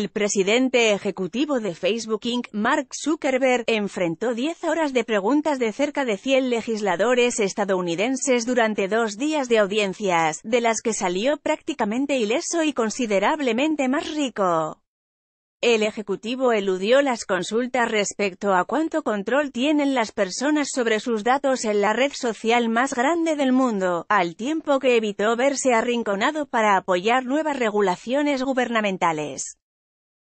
El presidente ejecutivo de Facebook Inc., Mark Zuckerberg, enfrentó 10 horas de preguntas de cerca de 100 legisladores estadounidenses durante dos días de audiencias, de las que salió prácticamente ileso y considerablemente más rico. El Ejecutivo eludió las consultas respecto a cuánto control tienen las personas sobre sus datos en la red social más grande del mundo, al tiempo que evitó verse arrinconado para apoyar nuevas regulaciones gubernamentales.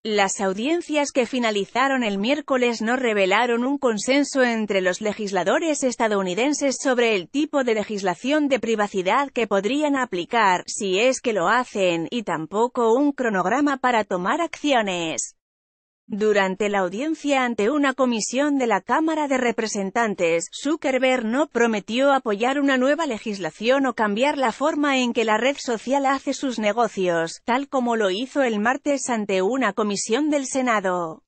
Las audiencias que finalizaron el miércoles no revelaron un consenso entre los legisladores estadounidenses sobre el tipo de legislación de privacidad que podrían aplicar, si es que lo hacen, y tampoco un cronograma para tomar acciones. Durante la audiencia ante una comisión de la Cámara de Representantes, Zuckerberg no prometió apoyar una nueva legislación o cambiar la forma en que la red social hace sus negocios, tal como lo hizo el martes ante una comisión del Senado.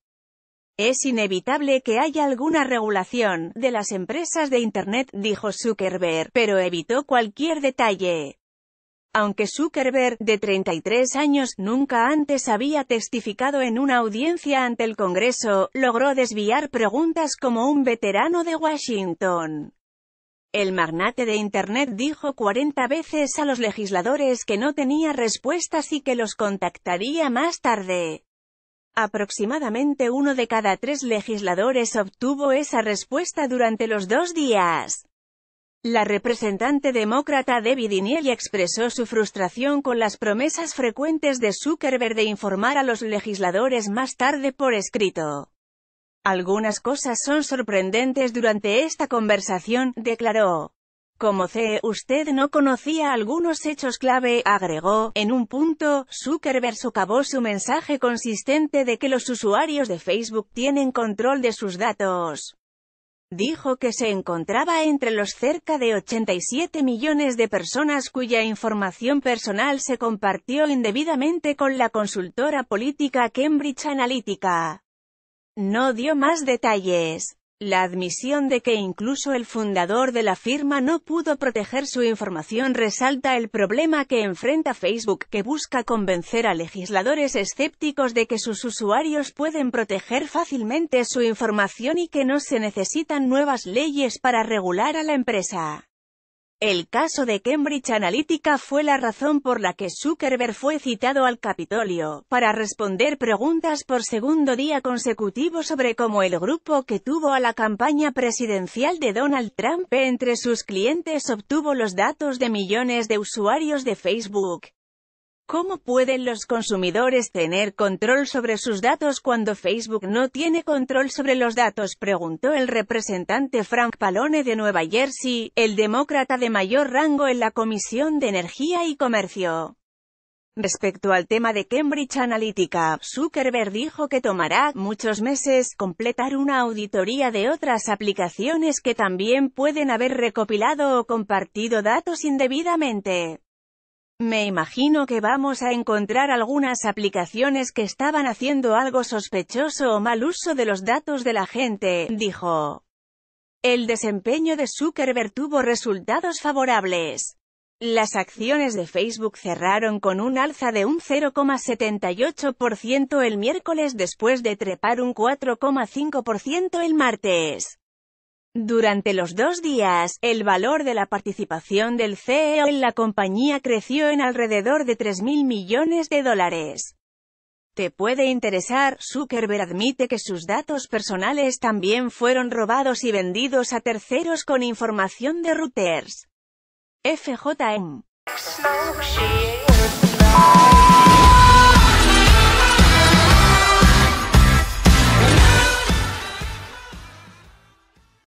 Es inevitable que haya alguna regulación de las empresas de Internet, dijo Zuckerberg, pero evitó cualquier detalle aunque Zuckerberg, de 33 años, nunca antes había testificado en una audiencia ante el Congreso, logró desviar preguntas como un veterano de Washington. El magnate de Internet dijo 40 veces a los legisladores que no tenía respuestas y que los contactaría más tarde. Aproximadamente uno de cada tres legisladores obtuvo esa respuesta durante los dos días. La representante demócrata Debbie Dinielli expresó su frustración con las promesas frecuentes de Zuckerberg de informar a los legisladores más tarde por escrito. Algunas cosas son sorprendentes durante esta conversación, declaró. Como C, usted no conocía algunos hechos clave, agregó, en un punto, Zuckerberg socavó su mensaje consistente de que los usuarios de Facebook tienen control de sus datos dijo que se encontraba entre los cerca de 87 millones de personas cuya información personal se compartió indebidamente con la consultora política Cambridge Analytica. No dio más detalles la admisión de que incluso el fundador de la firma no pudo proteger su información resalta el problema que enfrenta Facebook, que busca convencer a legisladores escépticos de que sus usuarios pueden proteger fácilmente su información y que no se necesitan nuevas leyes para regular a la empresa. El caso de Cambridge Analytica fue la razón por la que Zuckerberg fue citado al Capitolio, para responder preguntas por segundo día consecutivo sobre cómo el grupo que tuvo a la campaña presidencial de Donald Trump entre sus clientes obtuvo los datos de millones de usuarios de Facebook. ¿Cómo pueden los consumidores tener control sobre sus datos cuando Facebook no tiene control sobre los datos? Preguntó el representante Frank Palone de Nueva Jersey, el demócrata de mayor rango en la Comisión de Energía y Comercio. Respecto al tema de Cambridge Analytica, Zuckerberg dijo que tomará muchos meses completar una auditoría de otras aplicaciones que también pueden haber recopilado o compartido datos indebidamente. Me imagino que vamos a encontrar algunas aplicaciones que estaban haciendo algo sospechoso o mal uso de los datos de la gente, dijo. El desempeño de Zuckerberg tuvo resultados favorables. Las acciones de Facebook cerraron con un alza de un 0,78% el miércoles después de trepar un 4,5% el martes. Durante los dos días, el valor de la participación del CEO en la compañía creció en alrededor de 3.000 millones de dólares. Te puede interesar, Zuckerberg admite que sus datos personales también fueron robados y vendidos a terceros con información de Reuters. FJM